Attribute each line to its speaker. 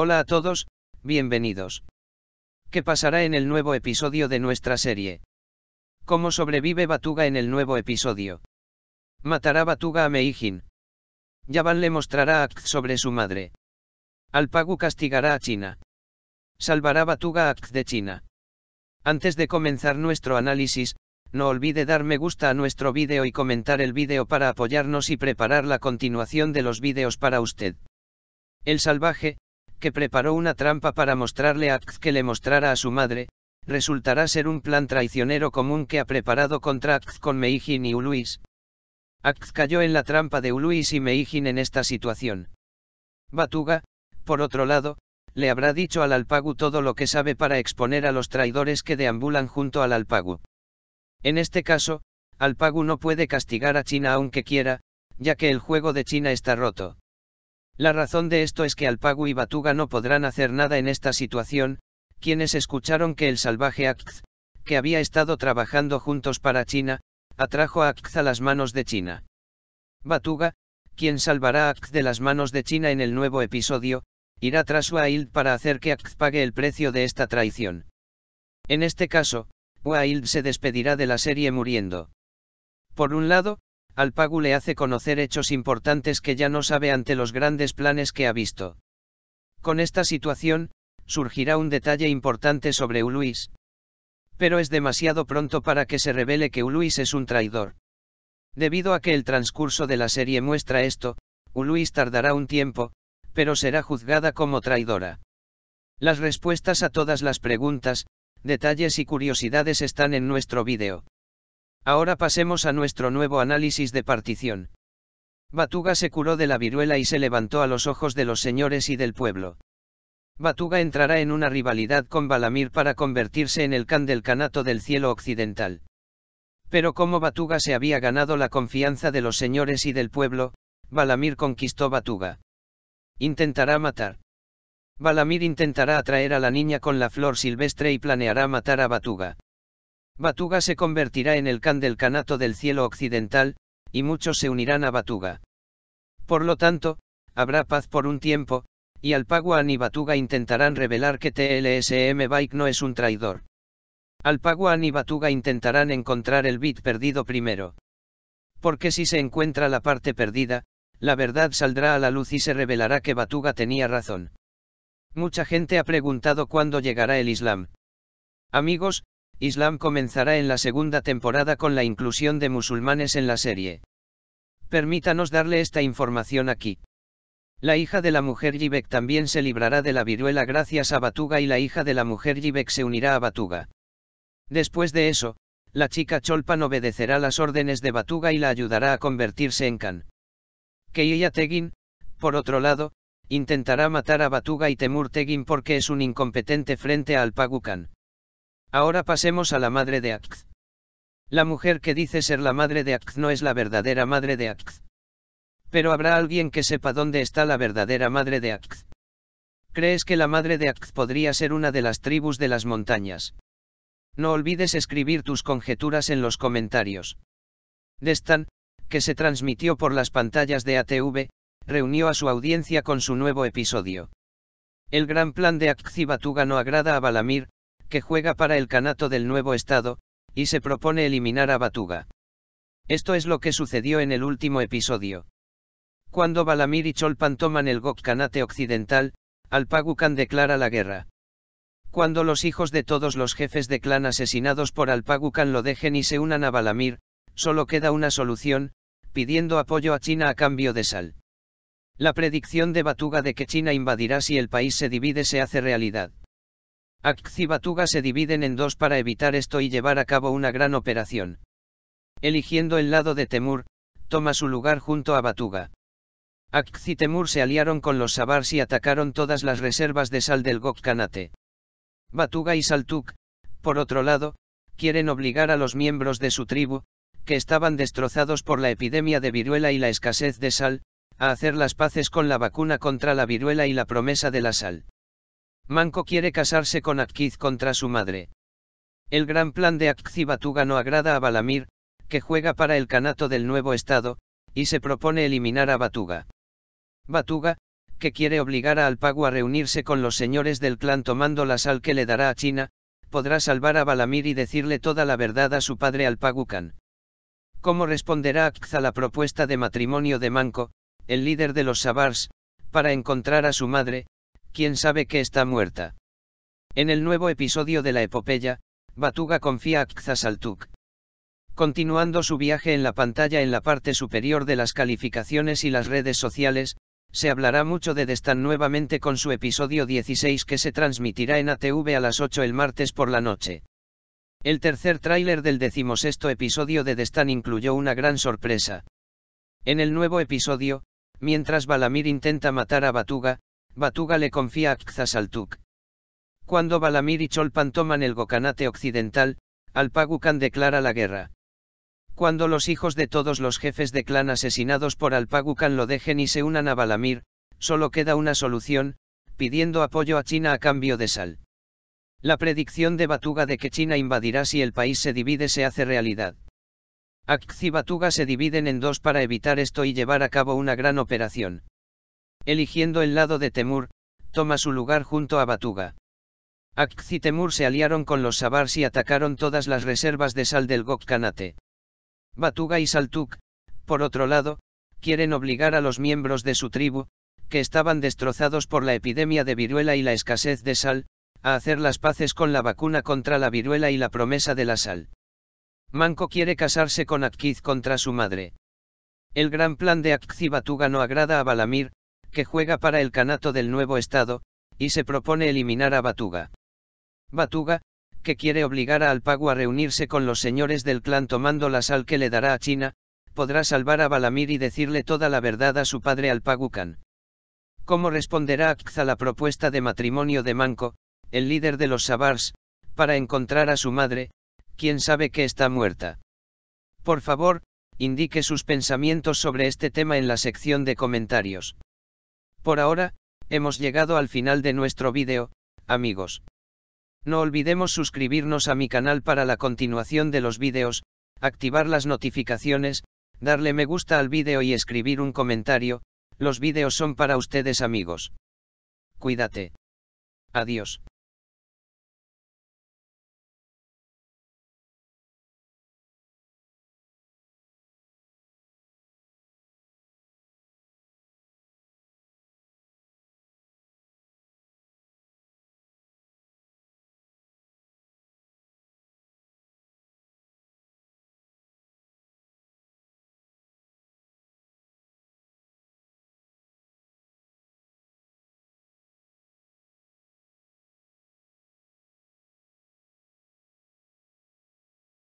Speaker 1: Hola a todos, bienvenidos. ¿Qué pasará en el nuevo episodio de nuestra serie? ¿Cómo sobrevive Batuga en el nuevo episodio? Matará Batuga a Meijin. ¿Yaban le mostrará a sobre su madre. Alpagu castigará a China. Salvará Batuga a de China. Antes de comenzar nuestro análisis, no olvide dar me gusta a nuestro vídeo y comentar el vídeo para apoyarnos y preparar la continuación de los vídeos para usted. El salvaje, que preparó una trampa para mostrarle a Act que le mostrara a su madre, resultará ser un plan traicionero común que ha preparado contra Ax con Meijin y Uluis. Act cayó en la trampa de Uluis y Meijin en esta situación. Batuga, por otro lado, le habrá dicho al Alpagu todo lo que sabe para exponer a los traidores que deambulan junto al Alpagu. En este caso, Alpagu no puede castigar a China aunque quiera, ya que el juego de China está roto. La razón de esto es que Alpagu y Batuga no podrán hacer nada en esta situación, quienes escucharon que el salvaje Akz, que había estado trabajando juntos para China, atrajo a Akz a las manos de China. Batuga, quien salvará a Akz de las manos de China en el nuevo episodio, irá tras Wild para hacer que Akz pague el precio de esta traición. En este caso, Wild se despedirá de la serie muriendo. Por un lado, Alpagu le hace conocer hechos importantes que ya no sabe ante los grandes planes que ha visto. Con esta situación, surgirá un detalle importante sobre Uluis. Pero es demasiado pronto para que se revele que Uluis es un traidor. Debido a que el transcurso de la serie muestra esto, Uluis tardará un tiempo, pero será juzgada como traidora. Las respuestas a todas las preguntas, detalles y curiosidades están en nuestro vídeo. Ahora pasemos a nuestro nuevo análisis de partición. Batuga se curó de la viruela y se levantó a los ojos de los señores y del pueblo. Batuga entrará en una rivalidad con Balamir para convertirse en el can del canato del cielo occidental. Pero como Batuga se había ganado la confianza de los señores y del pueblo, Balamir conquistó Batuga. Intentará matar. Balamir intentará atraer a la niña con la flor silvestre y planeará matar a Batuga. Batuga se convertirá en el can del del cielo occidental, y muchos se unirán a Batuga. Por lo tanto, habrá paz por un tiempo, y Alpaguan y Batuga intentarán revelar que TLSM Bike no es un traidor. Alpaguan y Batuga intentarán encontrar el bit perdido primero. Porque si se encuentra la parte perdida, la verdad saldrá a la luz y se revelará que Batuga tenía razón. Mucha gente ha preguntado cuándo llegará el Islam. Amigos, Islam comenzará en la segunda temporada con la inclusión de musulmanes en la serie. Permítanos darle esta información aquí. La hija de la mujer Yibek también se librará de la viruela gracias a Batuga y la hija de la mujer Yibek se unirá a Batuga. Después de eso, la chica Cholpan obedecerá las órdenes de Batuga y la ayudará a convertirse en Khan. Keiya Tegin, por otro lado, intentará matar a Batuga y Temur Tegin porque es un incompetente frente al Pagu Ahora pasemos a la madre de Akz. La mujer que dice ser la madre de Akz no es la verdadera madre de Akz. Pero habrá alguien que sepa dónde está la verdadera madre de Akz. ¿Crees que la madre de Akz podría ser una de las tribus de las montañas? No olvides escribir tus conjeturas en los comentarios. Destan, que se transmitió por las pantallas de ATV, reunió a su audiencia con su nuevo episodio. El gran plan de y Batuga no agrada a Balamir, que juega para el canato del nuevo estado, y se propone eliminar a Batuga. Esto es lo que sucedió en el último episodio. Cuando Balamir y Cholpan toman el Gokkanate occidental, Alpagukan declara la guerra. Cuando los hijos de todos los jefes de clan asesinados por Alpagukan lo dejen y se unan a Balamir, solo queda una solución, pidiendo apoyo a China a cambio de sal. La predicción de Batuga de que China invadirá si el país se divide se hace realidad. Batuga se dividen en dos para evitar esto y llevar a cabo una gran operación. Eligiendo el lado de Temur, toma su lugar junto a Batuga. Akci y Temur se aliaron con los Sabars y atacaron todas las reservas de sal del Gokkanate. Batuga y Saltuk, por otro lado, quieren obligar a los miembros de su tribu, que estaban destrozados por la epidemia de viruela y la escasez de sal, a hacer las paces con la vacuna contra la viruela y la promesa de la sal. Manco quiere casarse con Akkiz contra su madre. El gran plan de Batuga no agrada a Balamir, que juega para el canato del nuevo estado, y se propone eliminar a Batuga. Batuga, que quiere obligar a Alpagu a reunirse con los señores del clan tomando la sal que le dará a China, podrá salvar a Balamir y decirle toda la verdad a su padre Khan. ¿Cómo responderá Akkiz a la propuesta de matrimonio de Manco, el líder de los Sabars, para encontrar a su madre, ¿Quién sabe que está muerta. En el nuevo episodio de la epopeya, Batuga confía a Kzasaltuk. Continuando su viaje en la pantalla en la parte superior de las calificaciones y las redes sociales, se hablará mucho de Destan nuevamente con su episodio 16 que se transmitirá en ATV a las 8 el martes por la noche. El tercer tráiler del decimosexto episodio de Destan incluyó una gran sorpresa. En el nuevo episodio, mientras Balamir intenta matar a Batuga, Batuga le confía a Kzasaltuk. Cuando Balamir y Cholpan toman el Gokanate occidental, Alpagukan declara la guerra. Cuando los hijos de todos los jefes de clan asesinados por Alpagukan lo dejen y se unan a Balamir, solo queda una solución, pidiendo apoyo a China a cambio de sal. La predicción de Batuga de que China invadirá si el país se divide se hace realidad. Akz y Batuga se dividen en dos para evitar esto y llevar a cabo una gran operación. Eligiendo el lado de Temur, toma su lugar junto a Batuga. Akz Temur se aliaron con los Sabars y atacaron todas las reservas de sal del Gokkanate. Batuga y Saltuk, por otro lado, quieren obligar a los miembros de su tribu, que estaban destrozados por la epidemia de viruela y la escasez de sal, a hacer las paces con la vacuna contra la viruela y la promesa de la sal. Manco quiere casarse con Akkiz contra su madre. El gran plan de Akci Batuga no agrada a Balamir, que juega para el canato del nuevo Estado, y se propone eliminar a Batuga. Batuga, que quiere obligar a Alpago a reunirse con los señores del clan tomando la sal que le dará a China, podrá salvar a Balamir y decirle toda la verdad a su padre Alpagucan. ¿Cómo responderá Akza la propuesta de matrimonio de Manco, el líder de los Sabars, para encontrar a su madre, quien sabe que está muerta? Por favor, indique sus pensamientos sobre este tema en la sección de comentarios. Por ahora, hemos llegado al final de nuestro vídeo, amigos. No olvidemos suscribirnos a mi canal para la continuación de los vídeos, activar las notificaciones, darle me gusta al vídeo y escribir un comentario, los vídeos son para ustedes amigos. Cuídate. Adiós.